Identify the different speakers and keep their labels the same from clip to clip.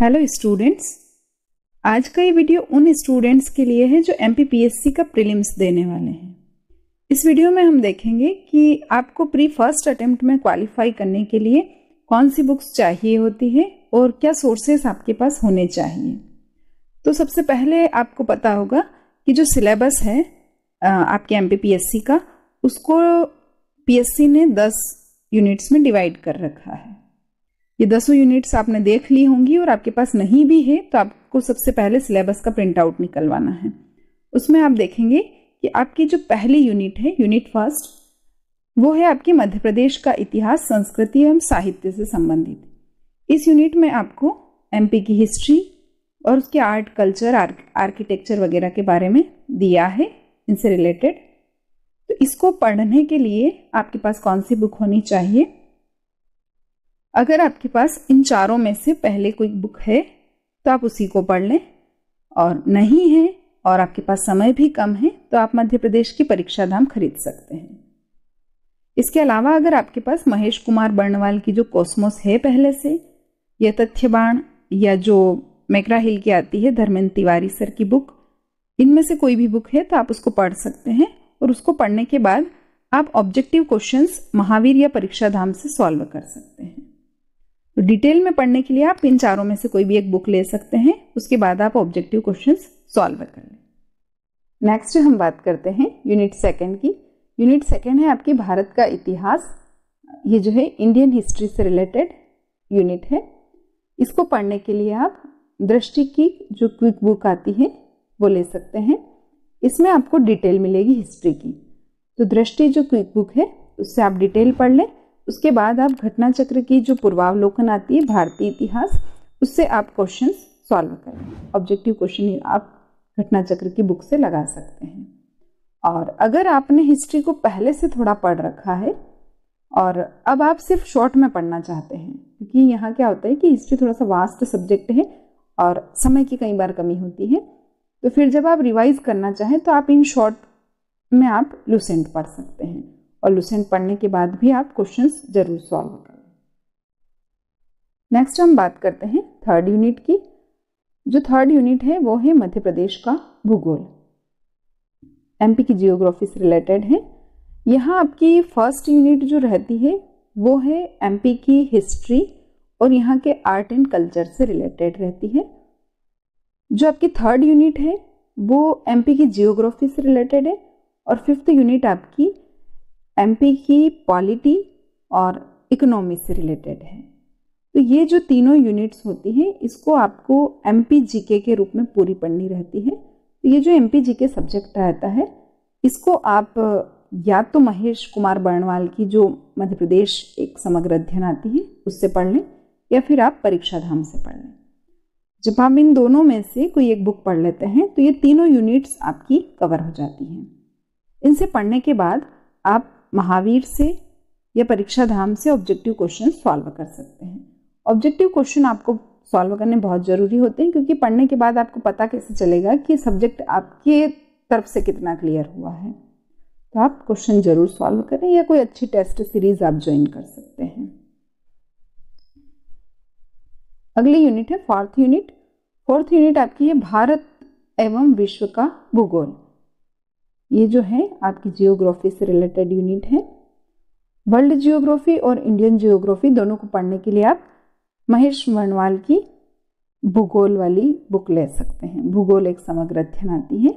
Speaker 1: hello students आज का ये वीडियो उन स्टूडेंट्स के लिए है जो एम का प्रीलिम्स देने वाले हैं इस वीडियो में हम देखेंगे कि आपको प्री फर्स्ट अटेम्प्ट में क्वालिफाई करने के लिए कौन सी बुक्स चाहिए होती है और क्या सोर्सेस आपके पास होने चाहिए तो सबसे पहले आपको पता होगा कि जो सिलेबस है आपके एम का उसको पी ने दस यूनिट्स में डिवाइड कर रखा है ये दसों यूनिट्स आपने देख ली होंगी और आपके पास नहीं भी है तो आपको सबसे पहले सिलेबस का प्रिंट आउट निकलवाना है उसमें आप देखेंगे कि आपकी जो पहली यूनिट है यूनिट फर्स्ट वो है आपकी मध्य प्रदेश का इतिहास संस्कृति एवं साहित्य से संबंधित इस यूनिट में आपको एमपी की हिस्ट्री और उसके आर्ट कल्चर आर्किटेक्चर वगैरह के बारे में दिया है इनसे रिलेटेड तो इसको पढ़ने के लिए आपके पास कौन सी बुक होनी चाहिए अगर आपके पास इन चारों में से पहले कोई बुक है तो आप उसी को पढ़ लें और नहीं है और आपके पास समय भी कम है तो आप मध्य प्रदेश की परीक्षा धाम खरीद सकते हैं इसके अलावा अगर आपके पास महेश कुमार बर्णवाल की जो कॉस्मोस है पहले से या तथ्य बाण या जो मैकरा हिल की आती है धर्मेंद्र तिवारी सर की बुक इनमें से कोई भी बुक है तो आप उसको पढ़ सकते हैं और उसको पढ़ने के बाद आप ऑब्जेक्टिव क्वेश्चंस महावीर या परीक्षा धाम से सॉल्व कर सकते हैं तो डिटेल में पढ़ने के लिए आप इन चारों में से कोई भी एक बुक ले सकते हैं उसके बाद आप ऑब्जेक्टिव क्वेश्चन सॉल्व कर लें नेक्स्ट हम बात करते हैं यूनिट सेकेंड की यूनिट सेकेंड है आपकी भारत का इतिहास ये जो है इंडियन हिस्ट्री से रिलेटेड यूनिट है इसको पढ़ने के लिए आप दृष्टि की जो क्विक बुक आती है वो ले सकते हैं इसमें आपको डिटेल मिलेगी हिस्ट्री की तो दृष्टि जो क्विक बुक है उससे आप डिटेल पढ़ लें उसके बाद आप घटना चक्र की जो पूर्वावलोकन आती है भारतीय इतिहास उससे आप क्वेश्चन सॉल्व करें ऑब्जेक्टिव क्वेश्चन आप घटना चक्र की बुक से लगा सकते हैं और अगर आपने हिस्ट्री को पहले से थोड़ा पढ़ रखा है और अब आप सिर्फ शॉर्ट में पढ़ना चाहते हैं क्योंकि यहाँ क्या होता है कि हिस्ट्री थोड़ा सा वास्ट सब्जेक्ट है और समय की कई बार कमी होती है तो फिर जब आप रिवाइज करना चाहें तो आप इन शॉर्ट में आप लूसेंट पढ़ सकते हैं और लुसेंट पढ़ने के बाद भी आप क्वेश्चंस जरूर सॉल्व करें नेक्स्ट हम बात करते हैं थर्ड यूनिट की जो थर्ड यूनिट है वो है मध्य प्रदेश का भूगोल एमपी की जियोग्राफी से रिलेटेड है यहाँ आपकी फर्स्ट यूनिट जो रहती है वो है एमपी की हिस्ट्री और यहाँ के आर्ट एंड कल्चर से रिलेटेड रहती है जो आपकी थर्ड यूनिट है वो एमपी की जियोग्राफी से रिलेटेड है और फिफ्थ यूनिट आपकी एमपी की पॉलिटी और इकोनॉमी से रिलेटेड है तो ये जो तीनों यूनिट्स होती हैं इसको आपको एम जीके के रूप में पूरी पढ़नी रहती है तो ये जो एम जीके सब्जेक्ट आता है इसको आप या तो महेश कुमार बर्णवाल की जो मध्य प्रदेश एक समग्र अध्ययन आती है उससे पढ़ लें या फिर आप परीक्षा धाम से पढ़ लें जब आप इन दोनों में से कोई एक बुक पढ़ लेते हैं तो ये तीनों यूनिट्स आपकी कवर हो जाती हैं इनसे पढ़ने के बाद आप महावीर से या परीक्षा धाम से ऑब्जेक्टिव क्वेश्चन सॉल्व कर सकते हैं ऑब्जेक्टिव क्वेश्चन आपको सॉल्व करने बहुत ज़रूरी होते हैं क्योंकि पढ़ने के बाद आपको पता कैसे चलेगा कि सब्जेक्ट आपके तरफ से कितना क्लियर हुआ है तो आप क्वेश्चन ज़रूर सॉल्व करें या कोई अच्छी टेस्ट सीरीज आप ज्वाइन कर सकते हैं अगली यूनिट है फोर्थ यूनिट फोर्थ यूनिट आपकी है भारत एवं विश्व का भूगोल ये जो है आपकी जियोग्राफी से रिलेटेड यूनिट है वर्ल्ड जियोग्राफी और इंडियन जियोग्राफी दोनों को पढ़ने के लिए आप महेश वर्णवाल की भूगोल वाली बुक ले सकते हैं भूगोल एक समग्र अध्ययन आती है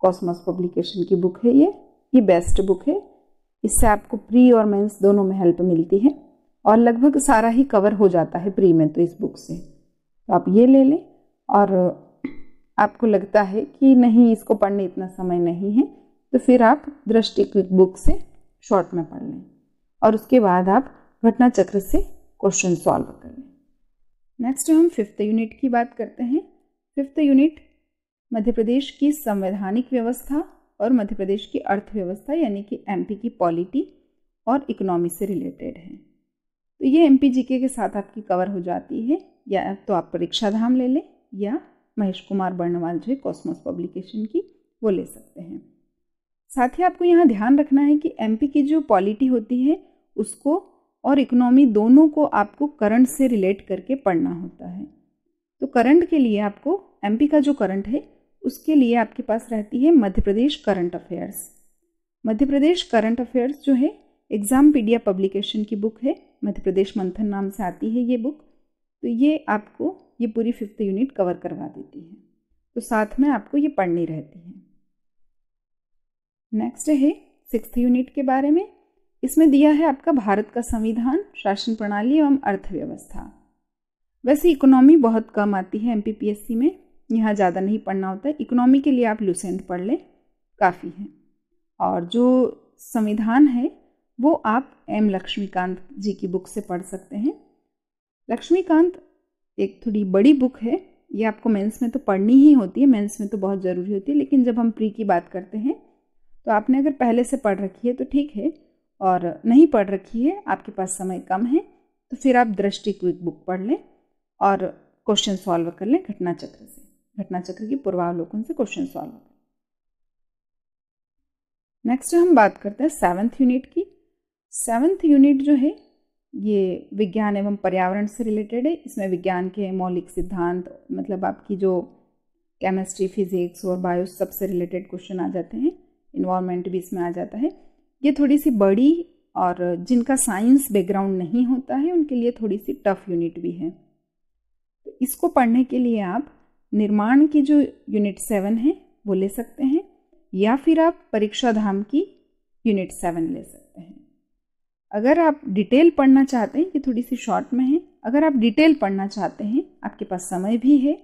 Speaker 1: कॉस्मस पब्लिकेशन की बुक है ये ये बेस्ट बुक है इससे आपको प्री और मेंस दोनों में हेल्प मिलती है और लगभग सारा ही कवर हो जाता है प्री में तो इस बुक से तो आप ये ले लें और आपको लगता है कि नहीं इसको पढ़ने इतना समय नहीं है तो फिर आप दृष्टि बुक से शॉर्ट में पढ़ लें और उसके बाद आप घटना चक्र से क्वेश्चन सॉल्व कर लें नेक्स्ट हम फिफ्थ यूनिट की बात करते हैं फिफ्थ यूनिट मध्य प्रदेश की संवैधानिक व्यवस्था और मध्य प्रदेश की अर्थव्यवस्था यानी कि एमपी की पॉलिटी और इकोनॉमी से रिलेटेड है तो ये एम पी के साथ आपकी कवर हो जाती है या तो आप परीक्षा धाम ले लें या महेश कुमार बर्णवाल जो है कॉस्मोस पब्लिकेशन की वो ले सकते हैं साथ ही आपको यहाँ ध्यान रखना है कि एमपी की जो पॉलिटी होती है उसको और इकोनॉमी दोनों को आपको करंट से रिलेट करके पढ़ना होता है तो करंट के लिए आपको एमपी का जो करंट है उसके लिए आपके पास रहती है Madhya Pradesh current affairs Madhya Pradesh current affairs जो है एग्ज़ाम पीडिया पब्लिकेशन की बुक है मध्य प्रदेश मंथन नाम से आती है ये बुक तो ये आपको ये पूरी फिफ्थ यूनिट कवर करवा देती है तो साथ में आपको ये पढ़नी रहती है नेक्स्ट है सिक्स यूनिट के बारे में इसमें दिया है आपका भारत का संविधान शासन प्रणाली एवं अर्थव्यवस्था वैसे इकोनॉमी बहुत कम आती है एमपीपीएससी में यहाँ ज़्यादा नहीं पढ़ना होता है इकोनॉमी के लिए आप लुसेंट पढ़ लें काफ़ी है और जो संविधान है वो आप एम लक्ष्मीकांत जी की बुक से पढ़ सकते हैं लक्ष्मीकांत एक थोड़ी बड़ी बुक है ये आपको मेंस में तो पढ़नी ही होती है मेंस में तो बहुत ज़रूरी होती है लेकिन जब हम प्री की बात करते हैं तो आपने अगर पहले से पढ़ रखी है तो ठीक है और नहीं पढ़ रखी है आपके पास समय कम है तो फिर आप दृष्टि क्विक बुक पढ़ लें और क्वेश्चन सॉल्व कर लें घटना चक्र से घटना चक्र की पूर्वावलोकन से क्वेश्चन सॉल्व कर नेक्स्ट हम बात करते हैं सेवन्थ यूनिट की सेवन्थ यूनिट जो है ये विज्ञान एवं पर्यावरण से रिलेटेड है इसमें विज्ञान के मौलिक सिद्धांत मतलब आपकी जो केमिस्ट्री फिजिक्स और बायो सबसे रिलेटेड क्वेश्चन आ जाते हैं इन्वायरमेंट भी इसमें आ जाता है ये थोड़ी सी बड़ी और जिनका साइंस बैकग्राउंड नहीं होता है उनके लिए थोड़ी सी टफ यूनिट भी है तो इसको पढ़ने के लिए आप निर्माण की जो यूनिट सेवन है वो ले सकते हैं या फिर आप परीक्षा धाम की यूनिट सेवन ले सकते हैं अगर आप डिटेल पढ़ना चाहते हैं ये थोड़ी सी शॉर्ट में है अगर आप डिटेल पढ़ना चाहते हैं आपके पास समय भी है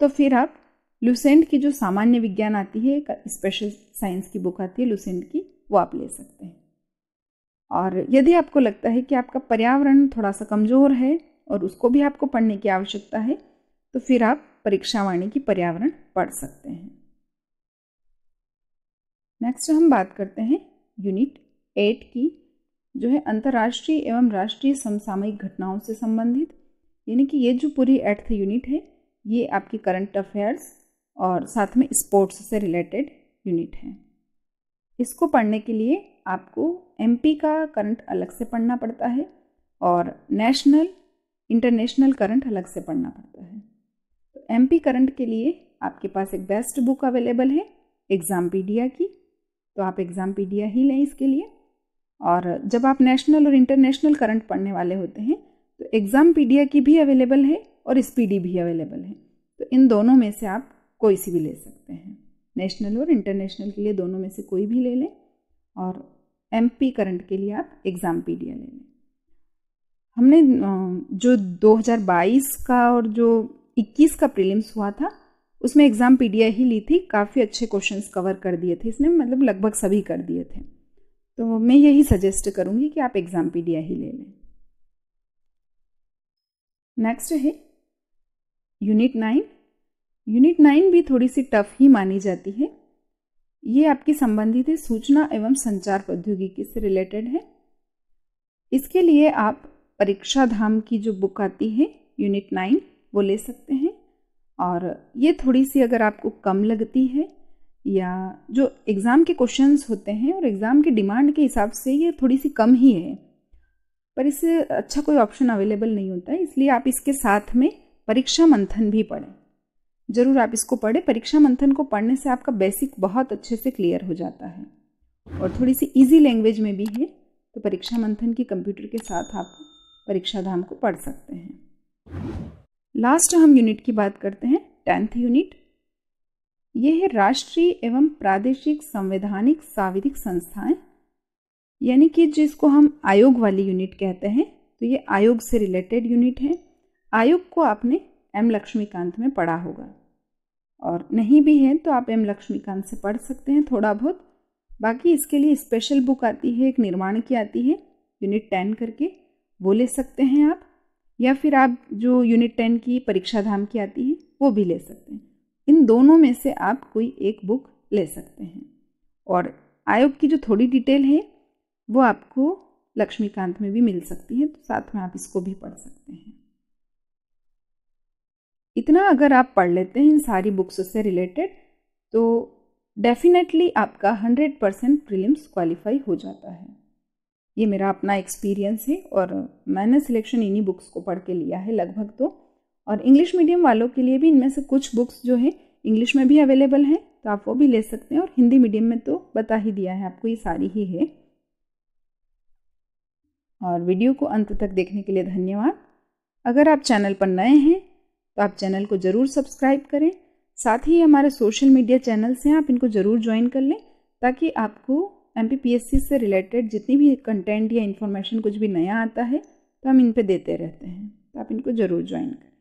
Speaker 1: तो फिर आप लुसेंट की जो सामान्य विज्ञान आती है स्पेशल साइंस की बुक आती है लुसेंट की वो आप ले सकते हैं और यदि आपको लगता है कि आपका पर्यावरण थोड़ा सा कमज़ोर है और उसको भी आपको पढ़ने की आवश्यकता है तो फिर आप परीक्षावाणी की पर्यावरण पढ़ सकते हैं नेक्स्ट हम बात करते हैं यूनिट एट की जो है अंतर्राष्ट्रीय एवं राष्ट्रीय समसामयिक घटनाओं से संबंधित यानी कि ये जो पूरी एट्थ यूनिट है ये आपकी करंट अफेयर्स और साथ में स्पोर्ट्स से रिलेटेड यूनिट है इसको पढ़ने के लिए आपको एमपी का करंट अलग से पढ़ना पड़ता है और नेशनल इंटरनेशनल करंट अलग से पढ़ना पड़ता है तो एमपी करंट के लिए आपके पास एक बेस्ट बुक अवेलेबल है एग्ज़ाम पीडिया की तो आप एग्ज़ाम पीडिया ही लें इसके लिए और जब आप नेशनल और इंटरनेशनल करंट पढ़ने वाले होते हैं तो एग्ज़ाम पीडिया की भी अवेलेबल है और स्पीडी भी अवेलेबल है तो इन दोनों में से आप कोई सी भी ले सकते हैं नेशनल और इंटरनेशनल के लिए दोनों में से कोई भी ले लें और एम पी करंट के लिए आप एग्ज़ाम पी ले लें हमने जो 2022 का और जो 21 का प्रीलिम्स हुआ था उसमें एग्ज़ाम पी ही ली थी काफ़ी अच्छे क्वेश्चंस कवर कर दिए थे इसने मतलब लगभग सभी कर दिए थे तो मैं यही सजेस्ट करूँगी कि आप एग्ज़ाम पी ही ले लें नेक्स्ट है यूनिट नाइन यूनिट नाइन भी थोड़ी सी टफ ही मानी जाती है ये आपकी संबंधित है सूचना एवं संचार प्रौद्योगिकी से रिलेटेड है इसके लिए आप परीक्षा धाम की जो बुक आती है यूनिट नाइन वो ले सकते हैं और ये थोड़ी सी अगर आपको कम लगती है या जो एग्ज़ाम के क्वेश्चंस होते हैं और एग्ज़ाम के डिमांड के हिसाब से ये थोड़ी सी कम ही है पर इससे अच्छा कोई ऑप्शन अवेलेबल नहीं होता है इसलिए आप इसके साथ में परीक्षा मंथन भी पढ़ें ज़रूर आप इसको पढ़ें परीक्षा मंथन को पढ़ने से आपका बेसिक बहुत अच्छे से क्लियर हो जाता है और थोड़ी सी इजी लैंग्वेज में भी है तो परीक्षा मंथन की कंप्यूटर के साथ आप परीक्षा धाम को पढ़ सकते हैं लास्ट हम यूनिट की बात करते हैं टेंथ यूनिट ये है राष्ट्रीय एवं प्रादेशिक संवैधानिक साविधिक संस्थाएं यानी कि जिसको हम आयोग वाली यूनिट कहते हैं तो ये आयोग से रिलेटेड यूनिट है आयोग को आपने एम लक्ष्मीकांत में पढ़ा होगा और नहीं भी है तो आप एम लक्ष्मीकांत से पढ़ सकते हैं थोड़ा बहुत बाकी इसके लिए स्पेशल बुक आती है एक निर्माण की आती है यूनिट टेन करके वो ले सकते हैं आप या फिर आप जो यूनिट टेन की परीक्षा धाम की आती है वो भी ले सकते हैं इन दोनों में से आप कोई एक बुक ले सकते हैं और आयोग की जो थोड़ी डिटेल है वो आपको लक्ष्मीकांत में भी मिल सकती है तो साथ में आप इसको भी पढ़ सकते हैं इतना अगर आप पढ़ लेते हैं इन सारी बुक्स से रिलेटेड तो डेफिनेटली आपका हंड्रेड परसेंट प्रिलिम्स क्वालिफाई हो जाता है ये मेरा अपना एक्सपीरियंस है और मैंने सिलेक्शन इन्हीं बुक्स को पढ़ के लिया है लगभग तो और इंग्लिश मीडियम वालों के लिए भी इनमें से कुछ बुक्स जो है इंग्लिश में भी अवेलेबल हैं तो आप वो भी ले सकते हैं और हिंदी मीडियम में तो बता ही दिया है आपको ये सारी ही है और वीडियो को अंत तक देखने के लिए धन्यवाद अगर आप चैनल पर नए हैं तो आप चैनल को ज़रूर सब्सक्राइब करें साथ ही हमारे सोशल मीडिया चैनल्स हैं आप इनको ज़रूर ज्वाइन कर लें ताकि आपको एम से रिलेटेड जितनी भी कंटेंट या इन्फॉर्मेशन कुछ भी नया आता है तो हम इन पर देते रहते हैं तो आप इनको ज़रूर ज्वाइन करें